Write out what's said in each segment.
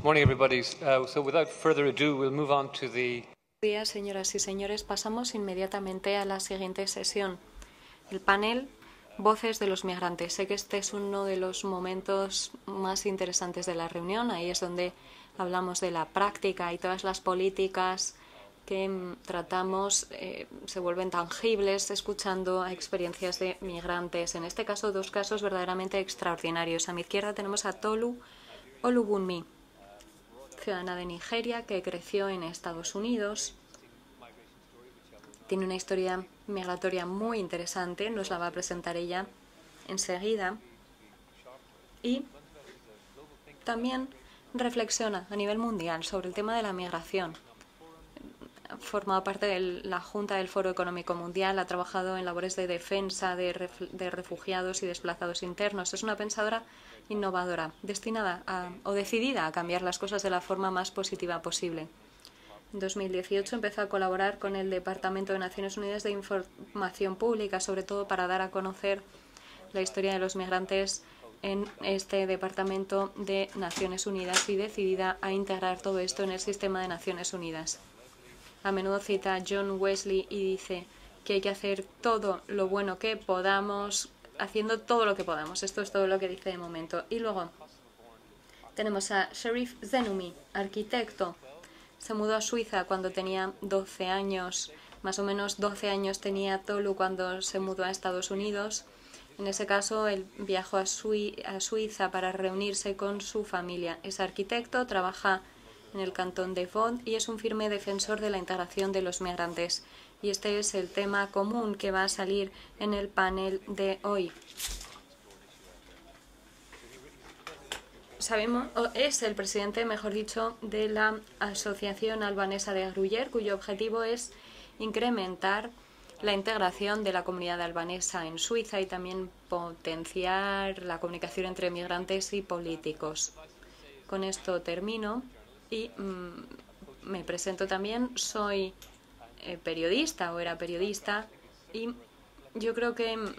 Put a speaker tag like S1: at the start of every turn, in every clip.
S1: Buenos días, señoras y señores. Pasamos inmediatamente a la siguiente sesión. El panel Voces de los migrantes. Sé que este es uno de los momentos más interesantes de la reunión. Ahí es donde hablamos de la práctica y todas las políticas que mm, tratamos eh, se vuelven tangibles escuchando a experiencias de migrantes. En este caso, dos casos verdaderamente extraordinarios. A mi izquierda tenemos a Tolu Olugunmi ciudadana de Nigeria que creció en Estados Unidos. Tiene una historia migratoria muy interesante, nos la va a presentar ella enseguida. Y también reflexiona a nivel mundial sobre el tema de la migración formado parte de la Junta del Foro Económico Mundial, ha trabajado en labores de defensa de, refugiados y desplazados internos. Es una pensadora innovadora, destinada o decidida a cambiar las cosas de la forma más positiva posible. En 2018 empezó a colaborar con el Departamento de Naciones Unidas de Información Pública, sobre todo para dar a conocer la historia de los migrantes en este Departamento de Naciones Unidas y decidida a integrar todo esto en el sistema de Naciones Unidas. A menudo cita a John Wesley y dice que hay que hacer todo lo bueno que podamos, haciendo todo lo que podamos. Esto es todo lo que dice de momento. Y luego tenemos a Sheriff Zenumi, arquitecto. Se mudó a Suiza cuando tenía 12 años. Más o menos 12 años tenía Tolu cuando se mudó a Estados Unidos. En ese caso, él viajó a, a Suiza para reunirse con su familia. Es arquitecto, trabaja en el cantón de Font y es un firme defensor de la integración de los migrantes. Y este es el tema común que va a salir en el panel de hoy. Sabemos, es el presidente, mejor dicho, de la Asociación Albanesa de Gruyer, cuyo objetivo es incrementar la integración de la comunidad albanesa en Suiza y también potenciar la comunicación entre migrantes y políticos. Con esto termino. Y mm, me presento también, soy eh, periodista o era periodista y yo creo que mm,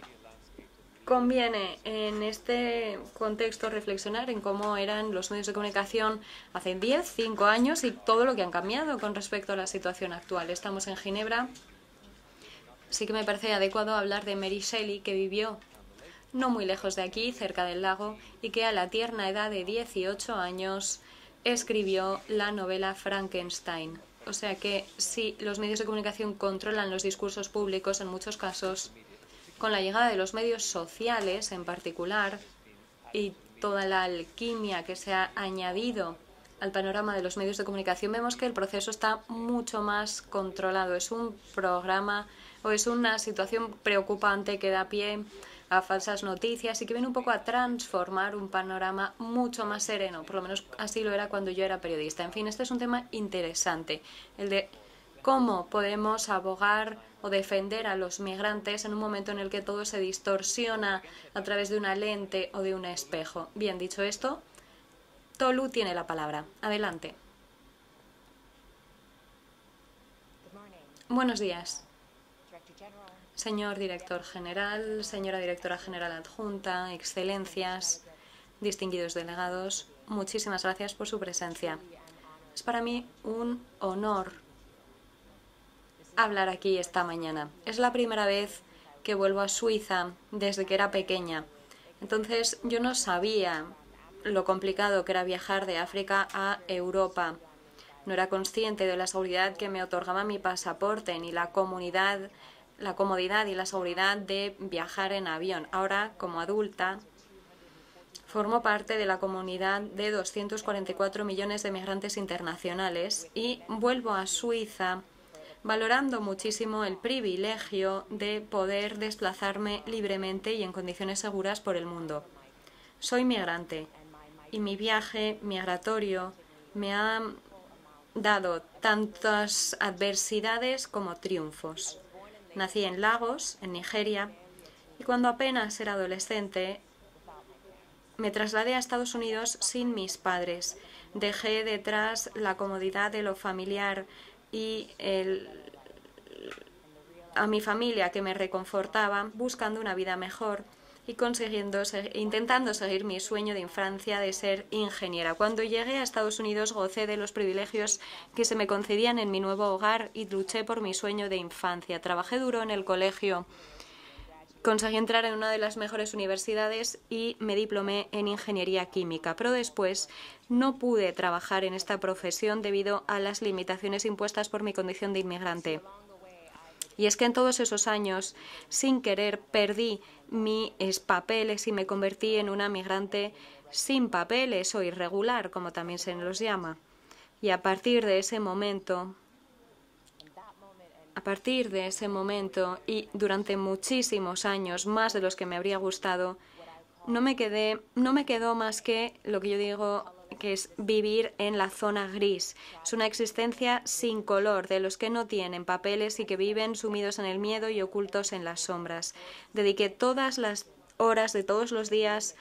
S1: conviene en este contexto reflexionar en cómo eran los medios de comunicación hace 10, 5 años y todo lo que han cambiado con respecto a la situación actual. Estamos en Ginebra. Sí que me parece adecuado hablar de Mary Shelley, que vivió no muy lejos de aquí, cerca del lago, y que a la tierna edad de 18 años escribió la novela Frankenstein. O sea que si los medios de comunicación controlan los discursos públicos en muchos casos, con la llegada de los medios sociales en particular y toda la alquimia que se ha añadido al panorama de los medios de comunicación, vemos que el proceso está mucho más controlado. Es un programa o es una situación preocupante que da pie a falsas noticias y que viene un poco a transformar un panorama mucho más sereno, por lo menos así lo era cuando yo era periodista. En fin, este es un tema interesante, el de cómo podemos abogar o defender a los migrantes en un momento en el que todo se distorsiona a través de una lente o de un espejo. Bien, dicho esto, Tolu tiene la palabra. Adelante. Buenos días. Señor Director General, señora Directora General Adjunta, excelencias, distinguidos delegados, muchísimas gracias por su presencia. Es para mí un honor hablar aquí esta mañana. Es la primera vez que vuelvo a Suiza desde que era pequeña. Entonces yo no sabía lo complicado que era viajar de África a Europa. No era consciente de la seguridad que me otorgaba mi pasaporte ni la comunidad la comodidad y la seguridad de viajar en avión. Ahora, como adulta, formo parte de la comunidad de 244 millones de migrantes internacionales y vuelvo a Suiza valorando muchísimo el privilegio de poder desplazarme libremente y en condiciones seguras por el mundo. Soy migrante y mi viaje migratorio me ha dado tantas adversidades como triunfos. Nací en Lagos, en Nigeria, y cuando apenas era adolescente me trasladé a Estados Unidos sin mis padres. Dejé detrás la comodidad de lo familiar y a mi familia que me reconfortaba buscando una vida mejor y consiguiendo intentando seguir mi sueño de infancia de ser ingeniera. Cuando llegué a Estados Unidos gocé de los privilegios que se me concedían en mi nuevo hogar y luché por mi sueño de infancia. Trabajé duro en el colegio conseguí entrar en una de las mejores universidades y me diplomé en ingeniería química, pero después no pude trabajar en esta profesión debido a las limitaciones impuestas por mi condición de inmigrante. Y es que en todos esos años, sin querer, perdí mis papeles y me convertí en una migrante sin papeles o irregular, como también se los llama. Y a partir de ese momento, a partir de ese momento y durante muchísimos años, más de los que me habría gustado, no me quedé, no me quedó más que lo que yo digo que es vivir en la zona gris. Es una existencia sin color, de los que no tienen papeles y que viven sumidos en el miedo y ocultos en las sombras. Dediqué todas las horas de todos los días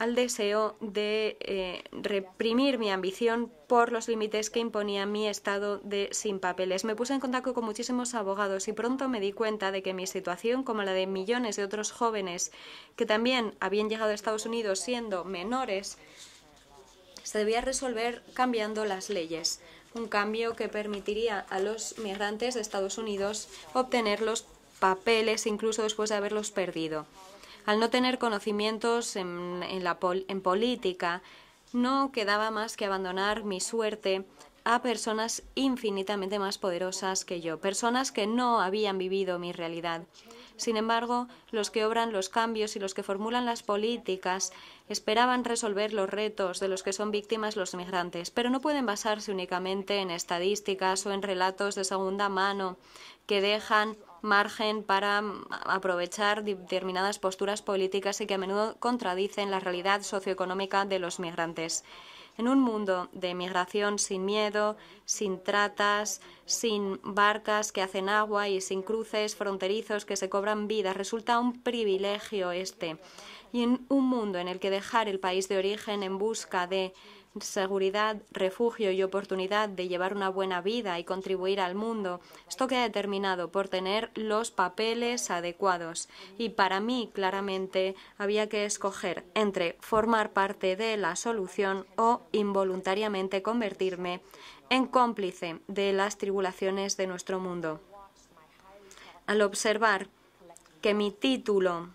S1: al deseo de eh, reprimir mi ambición por los límites que imponía mi estado de sin papeles. Me puse en contacto con muchísimos abogados y pronto me di cuenta de que mi situación, como la de millones de otros jóvenes que también habían llegado a Estados Unidos siendo menores, se debía resolver cambiando las leyes, un cambio que permitiría a los migrantes de Estados Unidos obtener los papeles incluso después de haberlos perdido. Al no tener conocimientos en, en política, no quedaba más que abandonar mi suerte a personas infinitamente más poderosas que yo, personas que no habían vivido mi realidad. Sin embargo, los que obran los cambios y los que formulan las políticas esperaban resolver los retos de los que son víctimas los migrantes, pero no pueden basarse únicamente en estadísticas o en relatos de segunda mano que dejan margen para mm, aprovechar determinadas posturas políticas y que a menudo contradicen la realidad socioeconómica de los migrantes. En un mundo de migración sin miedo, sin tratas, sin barcas que hacen agua y sin cruces fronterizos que se cobran vidas, resulta un privilegio este. Y en un mundo en el que dejar el país de origen en busca de seguridad, refugio y oportunidad de llevar una buena vida y contribuir al mundo. Esto queda determinado por tener los papeles adecuados. Y para mí, claramente, había que escoger entre formar parte de la solución o involuntariamente convertirme en cómplice de las tribulaciones de nuestro mundo. Al observar que mi título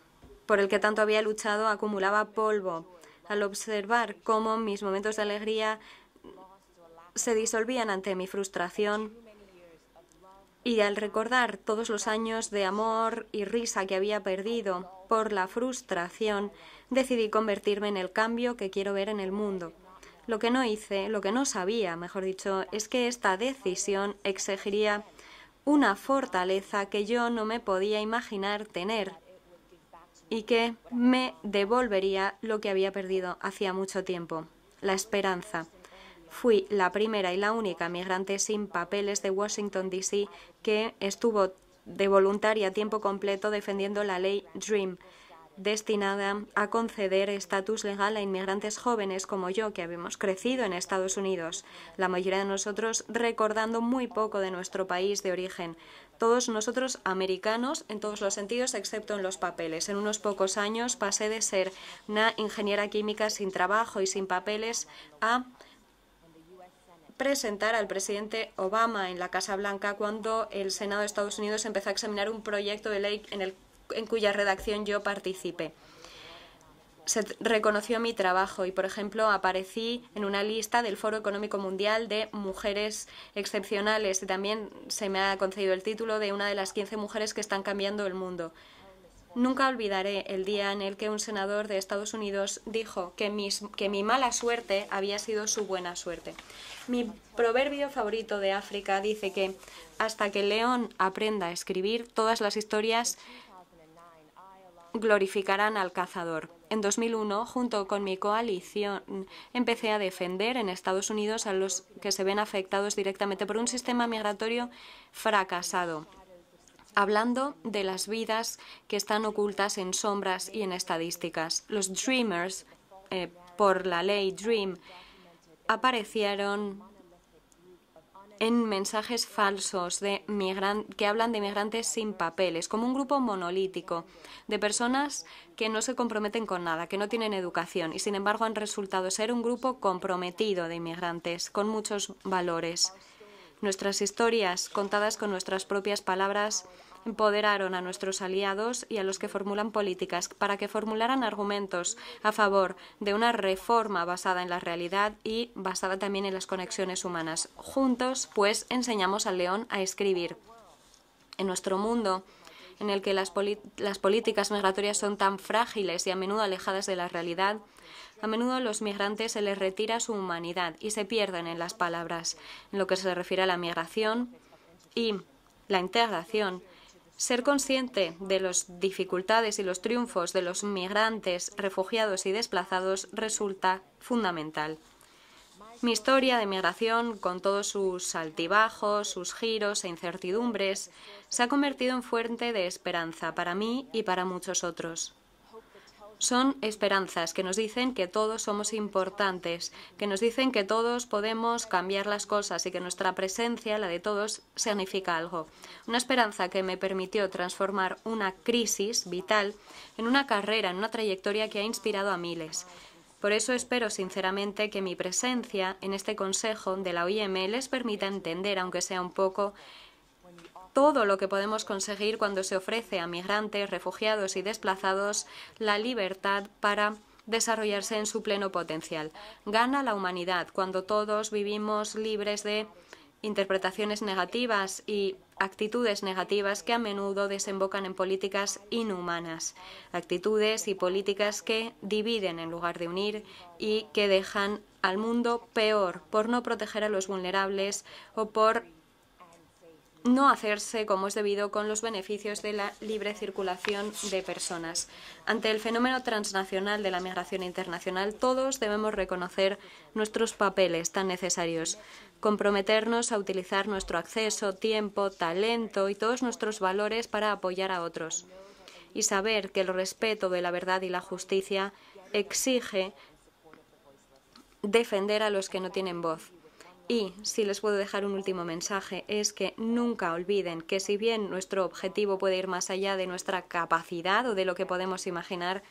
S1: por el que tanto había luchado acumulaba polvo al observar cómo mis momentos de alegría se disolvían ante mi frustración y al recordar todos los años de amor y risa que había perdido por la frustración, decidí convertirme en el cambio que quiero ver en el mundo. Lo que no hice, lo que no sabía, mejor dicho, es que esta decisión exigiría una fortaleza que yo no me podía imaginar tener y que me devolvería lo que había perdido hacía mucho tiempo, la esperanza. Fui la primera y la única migrante sin papeles de Washington, D.C. que estuvo de voluntaria a tiempo completo defendiendo la ley DREAM, destinada a conceder estatus legal a inmigrantes jóvenes como yo, que habíamos crecido en Estados Unidos, la mayoría de nosotros recordando muy poco de nuestro país de origen, todos nosotros americanos en todos los sentidos, excepto en los papeles. En unos pocos años pasé de ser una ingeniera química sin trabajo y sin papeles a presentar al presidente Obama en la Casa Blanca cuando el Senado de Estados Unidos empezó a examinar un proyecto de ley en, en cuya redacción yo participé se reconoció mi trabajo y, por ejemplo, aparecí en una lista del Foro Económico Mundial de Mujeres Excepcionales y también se me ha concedido el título de una de las 15 mujeres que están cambiando el mundo. Nunca olvidaré el día en el que un senador de Estados Unidos dijo que, mi mala suerte había sido su buena suerte. Mi proverbio favorito de África dice que hasta que león aprenda a escribir, todas las historias glorificarán al cazador. En 2001, junto con mi coalición, empecé a defender en Estados Unidos a los que se ven afectados directamente por un sistema migratorio fracasado hablando de las vidas que están ocultas en sombras y en estadísticas. Los Dreamers, eh, por la ley Dream, aparecieron en mensajes falsos de que hablan de inmigrantes sin papeles, como un grupo monolítico de personas que no se comprometen con nada, que no tienen educación y sin embargo han resultado ser un grupo comprometido de inmigrantes con muchos valores. Nuestras historias, contadas con nuestras propias palabras, empoderaron a nuestros aliados y a los que formulan políticas para que formularan argumentos a favor de una reforma basada en la realidad y basada también en las conexiones humanas. Juntos, pues, enseñamos al león a escribir. En nuestro mundo, en el que las, políticas migratorias son tan frágiles y a menudo alejadas de la realidad, a menudo a los migrantes se les retira su humanidad y se pierden en las palabras. En lo que se refiere a la migración y la integración, ser consciente de las dificultades y los triunfos de los migrantes, refugiados y desplazados resulta fundamental. Mi historia de migración, con todos sus altibajos, sus giros e incertidumbres, se ha convertido en fuente de esperanza para mí y para muchos otros. Son esperanzas que nos dicen que todos somos importantes, que nos dicen que todos podemos cambiar las cosas y que nuestra presencia, la de todos, significa algo. Una esperanza que me permitió transformar una crisis vital en una carrera, en una trayectoria que ha inspirado a miles. Por eso espero sinceramente que mi presencia en este Consejo de la OIM les permita entender, aunque sea un poco, todo lo que podemos conseguir cuando se ofrece a migrantes, refugiados y desplazados la libertad para desarrollarse en su pleno potencial. Gana la humanidad cuando todos vivimos libres de interpretaciones negativas y actitudes negativas que a menudo desembocan en políticas inhumanas, actitudes y políticas que dividen en lugar de unir y que dejan al mundo peor por no proteger a los vulnerables o por no hacerse como es debido con los beneficios de la libre circulación de personas. Ante el fenómeno transnacional de la migración internacional, todos debemos reconocer nuestros papeles tan necesarios, comprometernos a utilizar nuestro acceso, tiempo, talento y todos nuestros valores para apoyar a otros, y saber que el respeto de la verdad y la justicia exige defender a los que no tienen voz y, si les puedo dejar un último mensaje, es que nunca olviden que si bien nuestro objetivo puede ir más allá de nuestra capacidad o de lo que podemos imaginar,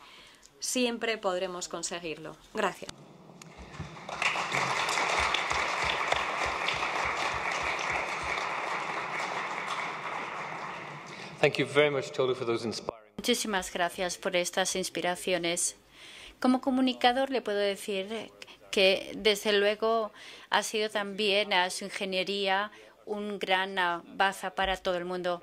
S1: siempre podremos conseguirlo. Gracias.
S2: Muchísimas gracias por estas inspiraciones. Como comunicador le puedo decir que desde luego ha sido también a su ingeniería un gran baza para todo el mundo.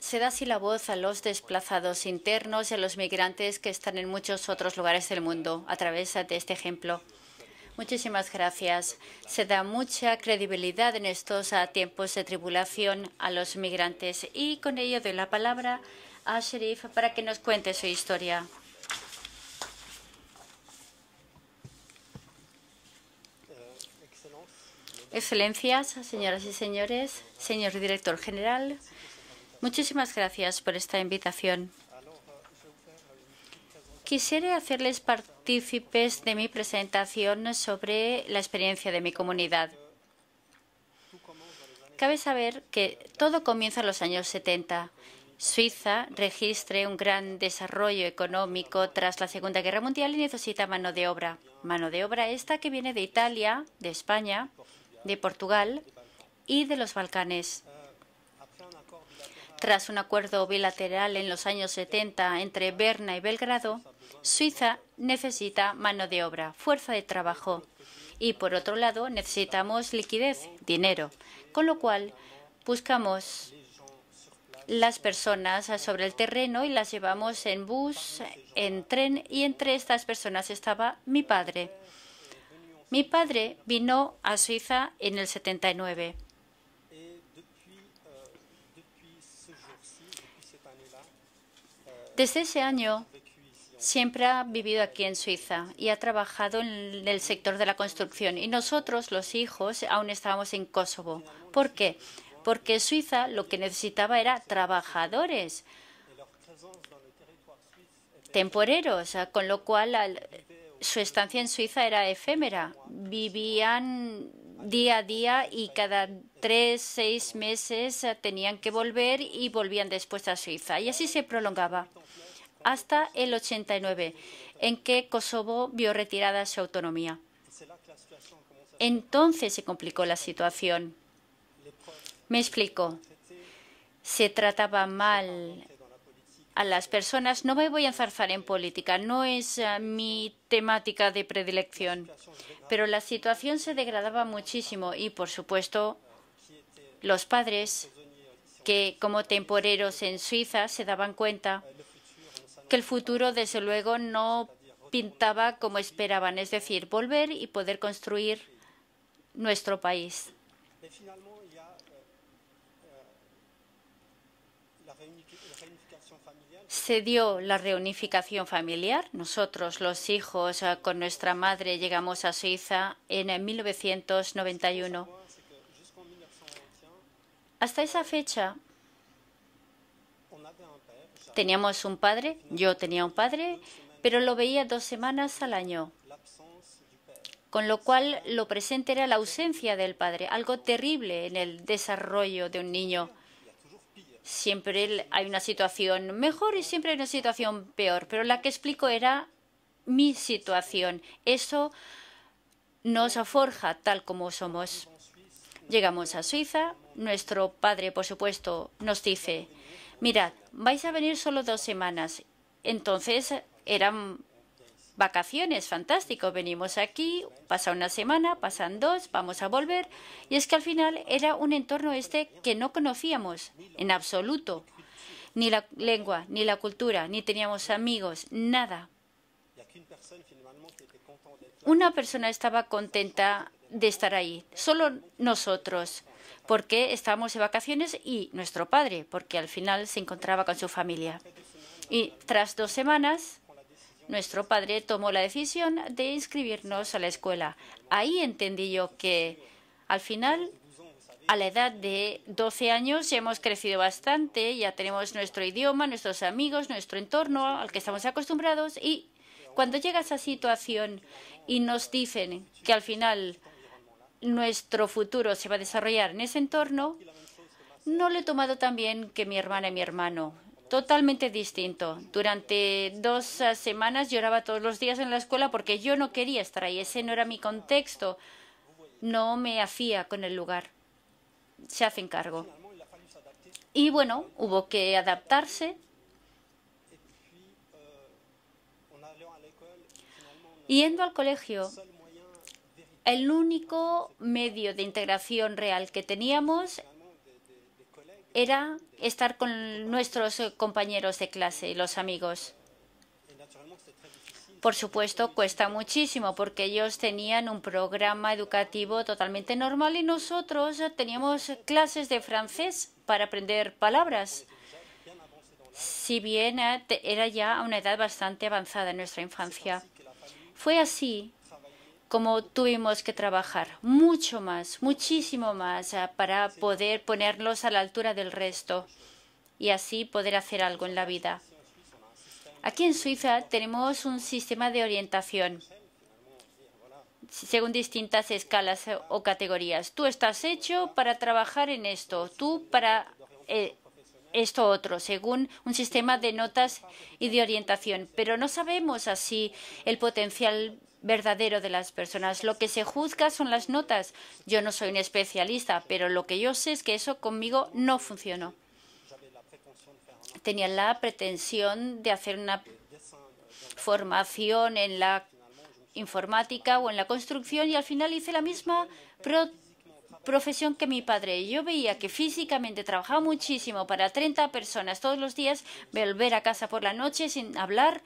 S2: Se da así la voz a los desplazados internos y a los migrantes que están en muchos otros lugares del mundo a través de este ejemplo. Muchísimas gracias. Se da mucha credibilidad en estos ah, tiempos de tribulación a los migrantes. Y con ello doy la palabra a Sherif para que nos cuente su historia. Excelencias, señoras y señores, señor director general, muchísimas gracias por esta invitación. Quisiera hacerles partícipes de mi presentación sobre la experiencia de mi comunidad. Cabe saber que todo comienza en los años 70. Suiza registre un gran desarrollo económico tras la Segunda Guerra Mundial y necesita mano de obra. Mano de obra esta que viene de Italia, de España, de Portugal y de los Balcanes. Tras un acuerdo bilateral en los años 70 entre Berna y Belgrado, Suiza necesita mano de obra, fuerza de trabajo y, por otro lado, necesitamos liquidez, dinero, con lo cual buscamos las personas sobre el terreno y las llevamos en bus, en tren y entre estas personas estaba mi padre. Mi padre vino a Suiza en el 79. Desde ese año siempre ha vivido aquí en Suiza y ha trabajado en el sector de la construcción. Y nosotros, los hijos, aún estábamos en Kosovo. ¿Por qué? Porque Suiza lo que necesitaba era trabajadores temporeros, con lo cual su estancia en Suiza era efémera. Vivían día a día y cada tres, seis meses eh, tenían que volver y volvían después a Suiza. Y así se prolongaba hasta el 89, en que Kosovo vio retirada su autonomía. Entonces se complicó la situación. Me explico. Se trataba mal a las personas. No me voy a enzarzar en política, no es eh, mi temática de predilección, pero la situación se degradaba muchísimo y, por supuesto, los padres que como temporeros en Suiza se daban cuenta que el futuro, desde luego, no pintaba como esperaban, es decir, volver y poder construir nuestro país. se dio la reunificación familiar. Nosotros, los hijos, eh, con nuestra madre llegamos a Suiza en 1991. Hasta esa fecha teníamos un padre, yo tenía un padre, pero lo veía dos semanas al año. Con lo cual, lo presente era la ausencia del padre, algo terrible en el desarrollo de un niño siempre hay una situación mejor y siempre hay una situación peor, pero la que explico era mi situación. Eso nos forja tal como somos. Llegamos a Suiza, nuestro padre, por supuesto, nos dice, mirad, vais a venir solo dos semanas. Entonces eran vacaciones, fantástico, venimos aquí, pasa una semana, pasan dos, vamos a volver. Y es que al final era un entorno este que no conocíamos en absoluto, ni la lengua, ni la cultura, ni teníamos amigos, nada. Una persona estaba contenta de estar ahí, solo nosotros, porque estábamos de vacaciones y nuestro padre, porque al final se encontraba con su familia. Y tras dos semanas, nuestro padre tomó la decisión de inscribirnos a la escuela. Ahí entendí yo que al final a la edad de 12 años hemos crecido bastante, ya tenemos nuestro idioma, nuestros amigos, nuestro entorno al que estamos acostumbrados y cuando llega esa situación y nos dicen que al final nuestro futuro se va a desarrollar en ese entorno, no lo he tomado tan bien que mi hermana y mi hermano totalmente distinto. Durante dos eh, semanas lloraba todos los días en la escuela porque yo no quería estar ahí. Ese no era mi contexto. No me hacía con el lugar. Se hace encargo. Y bueno, hubo que adaptarse. Yendo al colegio, el único medio de integración real que teníamos era estar con nuestros eh, compañeros de clase, y los amigos. Por supuesto, cuesta muchísimo porque ellos tenían un programa educativo totalmente normal y nosotros teníamos clases de francés para aprender palabras. Si bien eh, era ya una edad bastante avanzada en nuestra infancia. Fue así como tuvimos que trabajar mucho más, muchísimo más eh, para poder ponernos a la altura del resto y así poder hacer algo en la vida. Aquí en Suiza tenemos un sistema de orientación según distintas escalas o categorías. Tú estás hecho para trabajar en esto, tú para eh, esto otro, según un sistema de notas y de orientación. Pero no sabemos así el potencial verdadero de las personas. Lo que se juzga son las notas. Yo no soy un especialista, pero lo que yo sé es que eso conmigo no funcionó. Tenía la pretensión de hacer una formación en la informática o en la construcción y al final hice la misma profesión que mi padre. Yo veía que físicamente trabajaba muchísimo para 30 personas todos los días, volver a casa por la noche sin hablar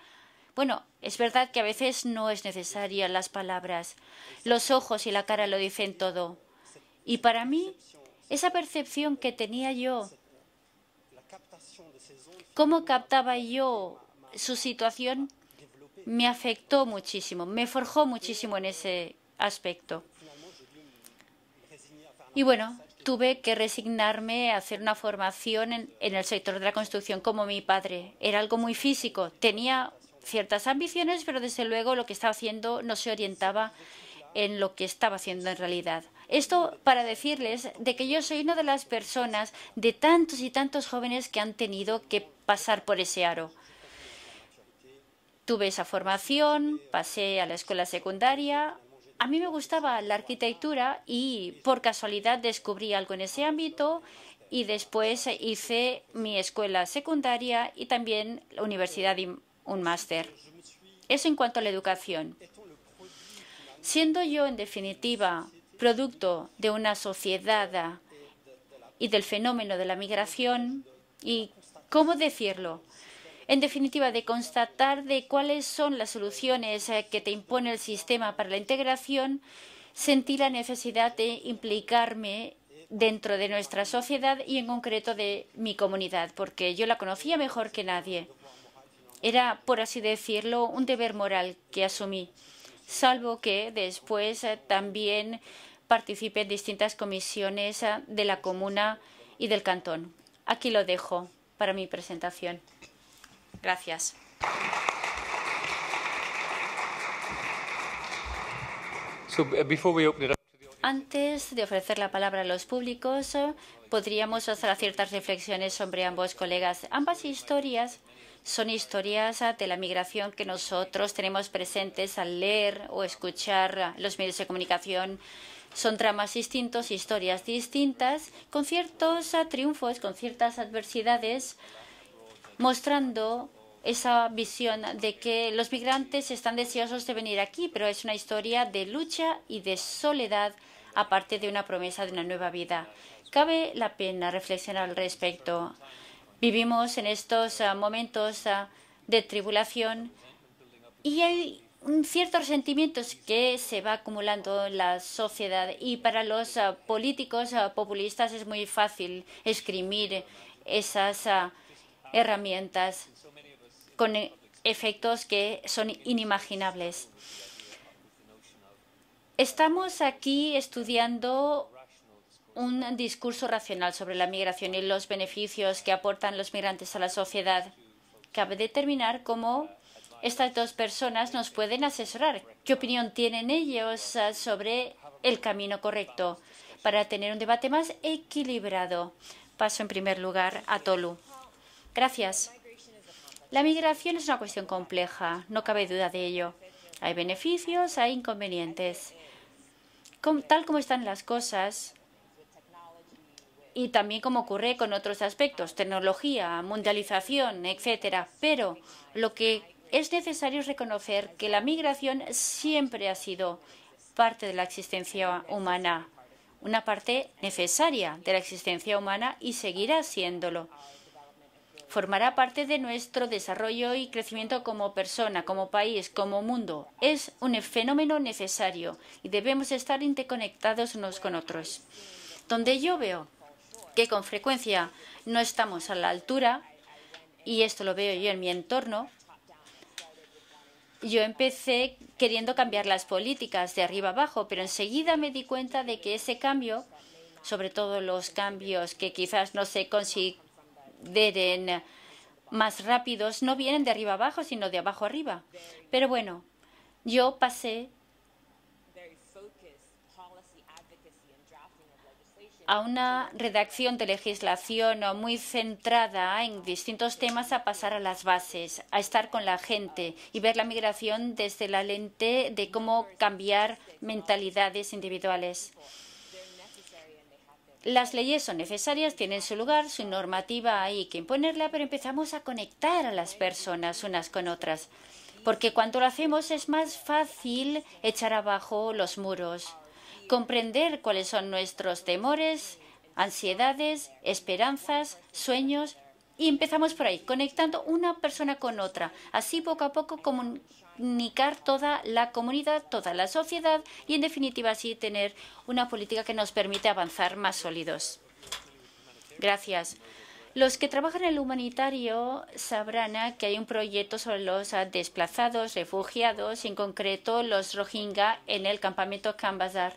S2: bueno, es verdad que a veces no es necesaria las palabras. Los ojos y la cara lo dicen todo. Y para mí, esa percepción que tenía yo, cómo captaba yo su situación, me afectó muchísimo, me forjó muchísimo en ese aspecto. Y bueno, tuve que resignarme a hacer una formación en, el sector de la construcción como mi padre. Era algo muy físico, tenía ciertas ambiciones, pero desde luego lo que estaba haciendo no se orientaba en lo que estaba haciendo en realidad. Esto para decirles de que yo soy una de las personas de tantos y tantos jóvenes que han tenido que pasar por ese aro. Tuve esa formación, pasé a la escuela secundaria. A mí me gustaba la arquitectura y por casualidad descubrí algo en ese ámbito y después hice mi escuela secundaria y también la universidad un máster. Eso en cuanto a la educación. Siendo yo, en definitiva, producto de una sociedad y del fenómeno de la migración, y cómo decirlo, en definitiva, de constatar de cuáles son las soluciones eh, que te impone el sistema para la integración, sentí la necesidad de implicarme dentro de nuestra sociedad y en concreto de mi comunidad, porque yo la conocía mejor que nadie. Era, por así decirlo, un deber moral que asumí, salvo que después eh, también participé en distintas comisiones eh, de la comuna y del cantón. Aquí lo dejo para mi presentación. Gracias.
S1: Uh,
S2: Antes de ofrecer la palabra a los públicos, eh, podríamos hacer ciertas reflexiones sobre ambos colegas. Ambas historias son historias ah, de la migración que nosotros tenemos presentes al leer o escuchar ah, los medios de comunicación. Son tramas distintos, historias distintas, con ciertos ah, triunfos, con ciertas adversidades, mostrando esa visión de que los migrantes están deseosos de venir aquí, pero es una historia de lucha y de soledad, aparte de una promesa de una nueva vida. Cabe la pena reflexionar al respecto. Vivimos en estos ah, momentos ah, de tribulación y hay ciertos sentimientos que se va acumulando en la sociedad y para los ah, políticos populistas es muy fácil escribir esas herramientas con e, efectos que son inimaginables. Estamos aquí estudiando un discurso racional sobre la migración y los beneficios que aportan los migrantes a la sociedad. Cabe determinar cómo estas dos personas nos pueden asesorar, qué opinión tienen ellos ah, sobre el camino correcto para tener un debate más equilibrado. Paso en primer lugar a Tolu. Gracias. La migración es una cuestión compleja, no cabe duda de ello. Hay beneficios, hay inconvenientes. tal como están las cosas, y también como ocurre con otros aspectos, tecnología, mundialización, etcétera. Pero lo que es necesario es reconocer que la migración siempre ha sido parte de la existencia humana, una parte necesaria de la existencia humana y seguirá siéndolo. Formará parte de nuestro desarrollo y crecimiento como persona, como país, como mundo. Es un fenómeno necesario y debemos estar interconectados unos con otros. Donde yo veo que con frecuencia no estamos a la altura, y esto lo veo yo en mi entorno, yo empecé queriendo cambiar las políticas de arriba abajo, pero enseguida me di cuenta de que ese cambio, sobre todo los cambios que quizás no se consideren más rápidos, no vienen de arriba abajo, sino de abajo arriba. Pero bueno, yo pasé a una redacción de legislación muy centrada en distintos temas a pasar a las bases, a estar con la gente y ver la migración desde la lente de cómo cambiar mentalidades individuales. Las leyes son necesarias, tienen su lugar, su normativa hay que imponerla, pero empezamos a conectar a las personas unas con otras, porque cuando lo hacemos es más fácil echar abajo los muros comprender cuáles son nuestros temores, ansiedades, esperanzas, sueños. Y empezamos por ahí, conectando una persona con otra. Así poco a poco comunicar toda la comunidad, toda la sociedad y en definitiva así tener una política que nos permite avanzar más sólidos. Gracias. Los que trabajan en el humanitario sabrán ¿eh? que hay un proyecto sobre los ¿eh? desplazados, refugiados, en concreto los Rohingya, en el campamento Kambazar.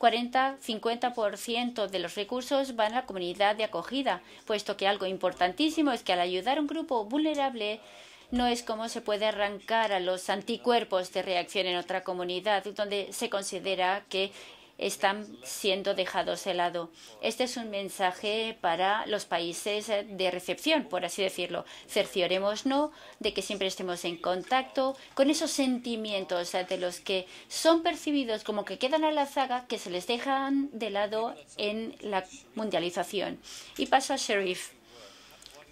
S2: 40-50% de los recursos van a la comunidad de acogida, puesto que algo importantísimo es que al ayudar a un grupo vulnerable, no es como se puede arrancar a los anticuerpos de reacción en otra comunidad donde se considera que están siendo dejados de lado. Este es un mensaje para los países de recepción, por así decirlo. ¿no?, de que siempre estemos en contacto con esos sentimientos de los que son percibidos como que quedan a la zaga, que se les dejan de lado en la mundialización. Y paso a Sheriff.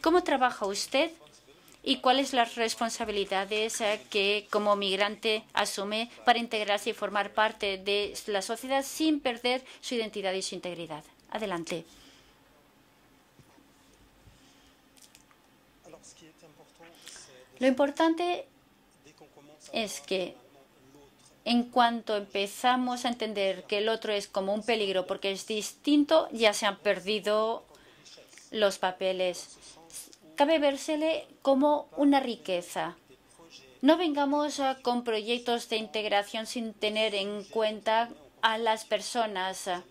S2: ¿Cómo trabaja usted y cuáles las responsabilidades que como migrante asume para integrarse y formar parte de la sociedad sin perder su identidad y su integridad. Adelante. Lo importante es que en cuanto empezamos a entender que el otro es como un peligro porque es distinto, ya se han perdido los papeles cabe versele como una riqueza. No vengamos ah, con proyectos de integración sin tener en cuenta a las personas ah,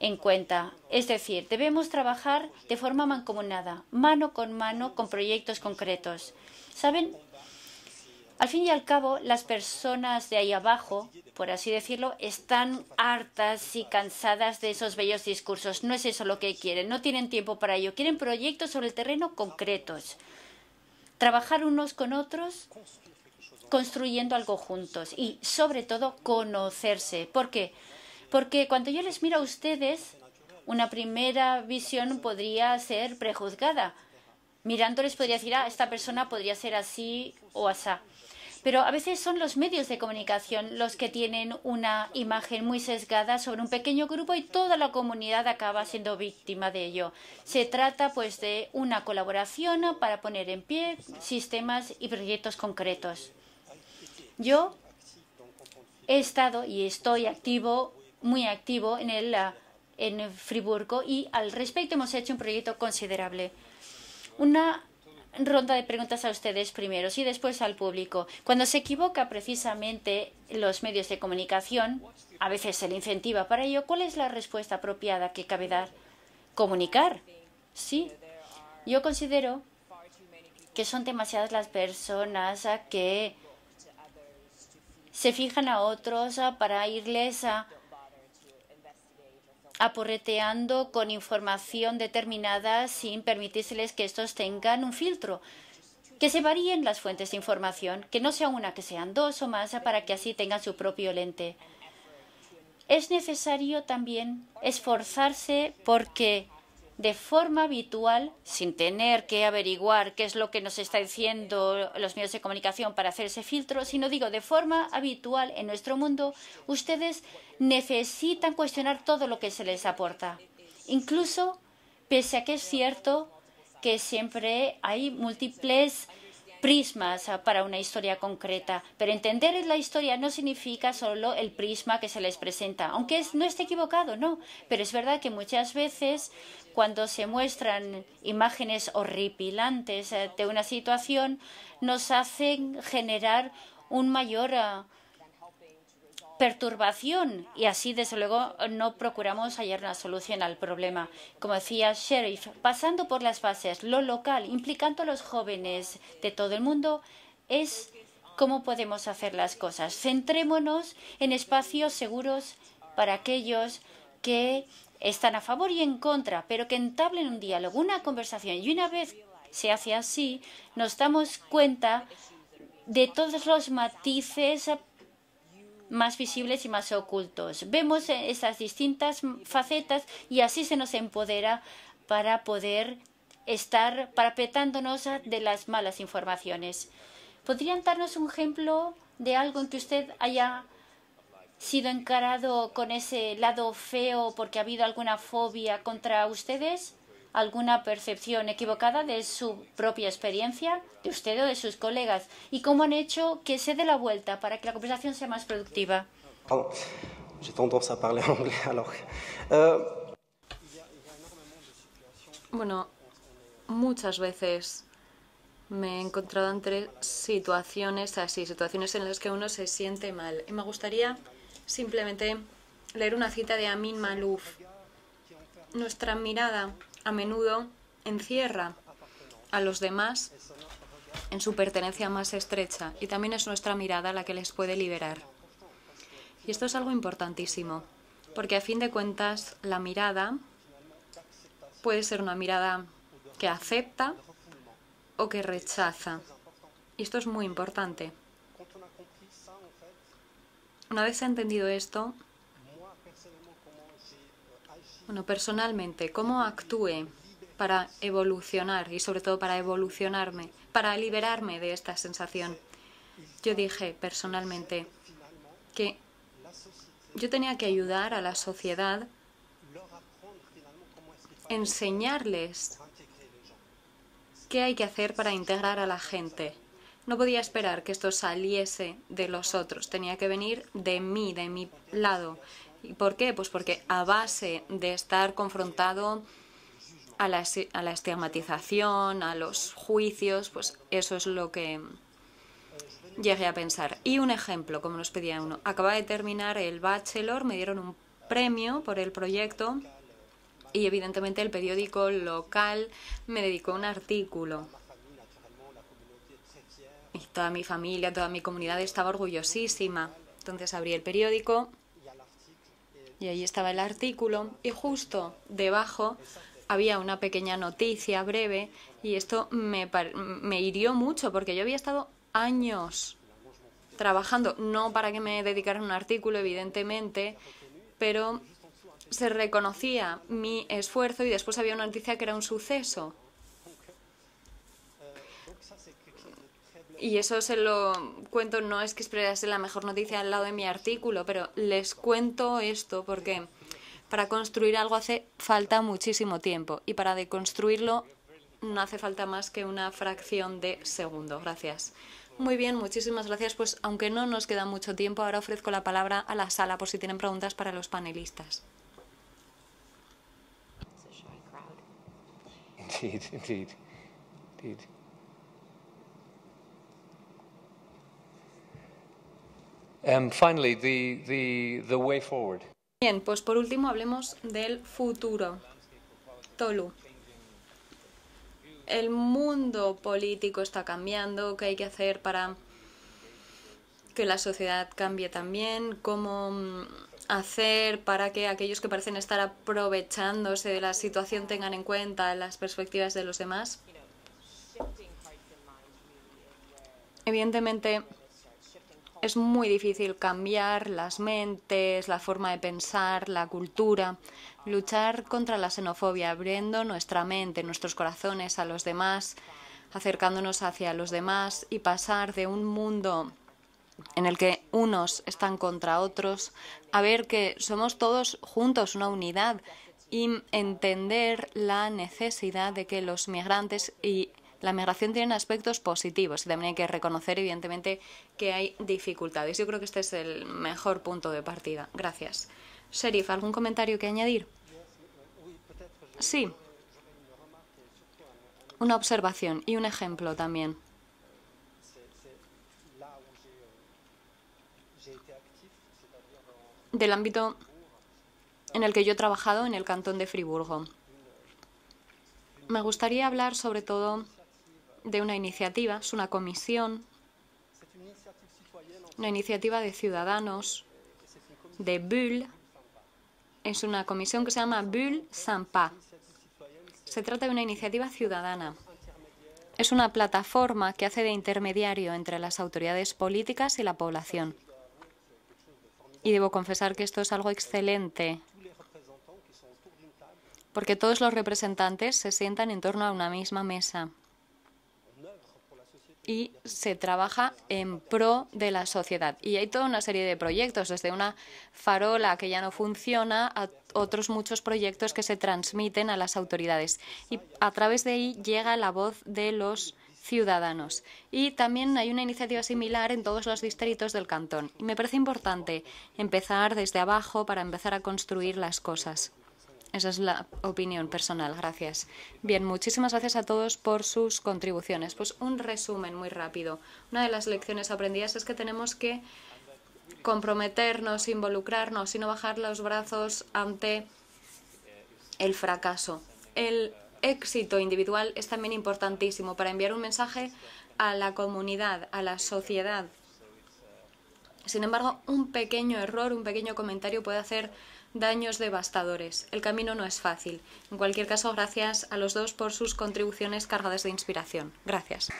S2: en cuenta. Es decir, debemos trabajar de forma mancomunada, mano con mano, con proyectos concretos. ¿Saben? Al fin y al cabo, las personas de ahí abajo, por así decirlo, están hartas y cansadas de esos bellos discursos. No es eso lo que quieren, no tienen tiempo para ello. Quieren proyectos sobre el terreno concretos. Trabajar unos con otros construyendo algo juntos y sobre todo conocerse. ¿Por qué? Porque cuando yo les miro a ustedes, una primera visión podría ser prejuzgada. Mirándoles podría decir, ah, esta persona podría ser así o así. Pero a veces son los medios de comunicación los que tienen una imagen muy sesgada sobre un pequeño grupo y toda la comunidad acaba siendo víctima de ello. Se trata pues de una colaboración para poner en pie sistemas y proyectos concretos. Yo he estado y estoy activo, muy activo en el en Friburgo y al respecto hemos hecho un proyecto considerable. Una ronda de preguntas a ustedes primero y después al público. Cuando se equivoca precisamente los medios de comunicación, a veces se le incentiva para ello, ¿cuál es la respuesta apropiada que cabe dar? Comunicar. Sí. Yo considero que son demasiadas las personas que se fijan a otros para irles a aporreteando con información determinada sin permitírseles que estos tengan un filtro. Que se varíen las fuentes de información, que no sea una, que sean dos o más, para que así tengan su propio lente. Es necesario también esforzarse porque de forma habitual, sin tener que averiguar qué es lo que nos está diciendo los medios de comunicación para hacer ese filtro, sino digo, de forma habitual en nuestro mundo, ustedes necesitan cuestionar todo lo que se les aporta. Incluso, pese a que es cierto que siempre hay múltiples prismas para una historia concreta, pero entender la historia no significa solo el prisma que se les presenta, aunque no esté equivocado, no, pero es verdad que muchas veces cuando se muestran imágenes horripilantes eh, de una situación, nos hacen generar un mayor ah, perturbación y así, desde luego, no procuramos hallar una solución al problema. Como decía Sheriff, pasando por las bases, lo local, implicando a los jóvenes de todo el mundo, es cómo podemos hacer las cosas. Centrémonos en espacios seguros para aquellos que están a favor y en contra, pero que entablen un diálogo, una conversación. Y una vez se hace así, nos damos cuenta de todos los matices más visibles y más ocultos. Vemos eh, esas distintas facetas y así se nos empodera para poder estar parapetándonos de las malas informaciones. ¿Podrían darnos un ejemplo de algo en que usted haya sido encarado con ese lado feo porque ha habido alguna fobia contra ustedes? alguna percepción equivocada de su propia experiencia, de usted o de sus colegas, y cómo han hecho que se dé la vuelta para que la conversación sea más productiva.
S1: Oh, euh,
S2: bueno, muchas
S1: veces me he encontrado entre situaciones así, situaciones en las que uno se siente mal. Y me gustaría simplemente leer una cita de Amin Malouf. Nuestra mirada a menudo encierra a los demás en su pertenencia más estrecha y también es nuestra mirada la que les puede liberar. Y esto es algo importantísimo, porque a fin de cuentas la mirada puede ser una mirada que acepta o que rechaza. Y esto es muy importante. Una vez entendido esto, bueno, personalmente, ¿cómo actúe para evolucionar y sobre todo para evolucionarme, para liberarme de esta sensación? Yo dije personalmente que yo tenía que ayudar a la sociedad, enseñarles qué hay que hacer para integrar a la gente. No podía esperar que esto saliese de los otros, tenía que venir de mí, de mi lado. ¿Y por qué? Pues porque a base de estar confrontado a la, a estigmatización, a los juicios, pues eso es lo que llegué a pensar. Y un ejemplo, como nos pedía uno, acababa de terminar el bachelor, me dieron un premio por el proyecto y evidentemente el periódico local me dedicó un artículo. Y toda mi familia, toda mi comunidad estaba orgullosísima. Entonces abrí el periódico y ahí estaba el artículo y justo debajo había una pequeña noticia breve y esto me, hirió mucho porque yo había estado años trabajando, no para que me dedicaran un artículo, evidentemente, pero se reconocía mi esfuerzo y después había una noticia que era un suceso. y eso se lo cuento, no es que esperase la mejor noticia al lado de mi artículo, pero les cuento esto porque para construir algo hace falta muchísimo tiempo y para deconstruirlo no hace falta más que una fracción de segundo. Gracias. Muy bien, muchísimas gracias. Pues aunque no nos queda mucho tiempo, ahora ofrezco la palabra a la sala por si tienen preguntas para los panelistas. Bien, pues por último hablemos del futuro. Tolu. El mundo político está cambiando, ¿qué hay que hacer para que la sociedad cambie también? ¿Cómo mm, hacer para que aquellos que parecen estar aprovechándose de la situación tengan en cuenta las perspectivas de los demás? Evidentemente, es muy difícil cambiar las mentes, la forma de pensar, la cultura, luchar contra la xenofobia, abriendo nuestra mente, nuestros corazones a los demás, acercándonos hacia los demás y pasar de un mundo en el que unos están contra otros, a ver que somos todos juntos, una unidad, y entender la necesidad de que los migrantes y la migración tiene aspectos positivos y también hay que reconocer, evidentemente, que hay dificultades. Yo creo que este es el mejor punto de partida. Gracias. Sheriff, ¿algún comentario que añadir? Sí. Una observación y un ejemplo también. del ámbito en el que yo he trabajado en el cantón de Friburgo. Me gustaría hablar sobre todo de una iniciativa, es una comisión, una iniciativa de ciudadanos de Bull. Es una comisión que se llama Bull Sampa. Se trata de una iniciativa ciudadana. Es una plataforma que hace de intermediario entre las autoridades políticas y la población. Y debo confesar que esto es algo excelente, porque todos los representantes se sientan en torno a una misma mesa y se trabaja en pro de la sociedad. Y hay toda una serie de proyectos, desde una farola que ya no funciona a otros muchos proyectos que se transmiten a las autoridades. Y a través de ahí llega la voz de los ciudadanos. Y también hay una iniciativa similar en todos los distritos del cantón. Y me parece importante empezar desde abajo para empezar a construir las cosas. Esa es la opinión personal. Gracias. Bien, muchísimas gracias a todos por sus contribuciones. Pues un resumen muy rápido. Una de las lecciones aprendidas es que tenemos que comprometernos, involucrarnos y no bajar los brazos ante el fracaso. El éxito individual es también importantísimo para enviar un mensaje a la comunidad, a la sociedad. Sin embargo, un pequeño error, un pequeño comentario puede hacer daños devastadores. El camino no es fácil. En cualquier caso, gracias a los dos por sus contribuciones cargadas de inspiración. Gracias.